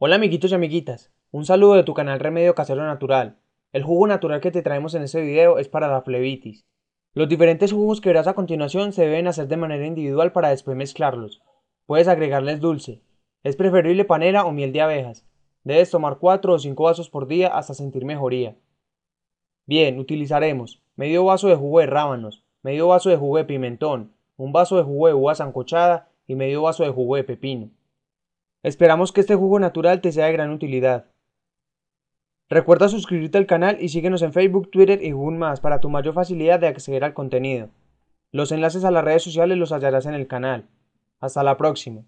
Hola amiguitos y amiguitas, un saludo de tu canal Remedio Casero Natural. El jugo natural que te traemos en este video es para la flebitis. Los diferentes jugos que verás a continuación se deben hacer de manera individual para después mezclarlos. Puedes agregarles dulce. Es preferible panera o miel de abejas. Debes tomar 4 o 5 vasos por día hasta sentir mejoría. Bien, utilizaremos medio vaso de jugo de rábanos, medio vaso de jugo de pimentón, un vaso de jugo de uva zancochada y medio vaso de jugo de pepino. Esperamos que este jugo natural te sea de gran utilidad. Recuerda suscribirte al canal y síguenos en Facebook, Twitter y Google más para tu mayor facilidad de acceder al contenido. Los enlaces a las redes sociales los hallarás en el canal. Hasta la próxima.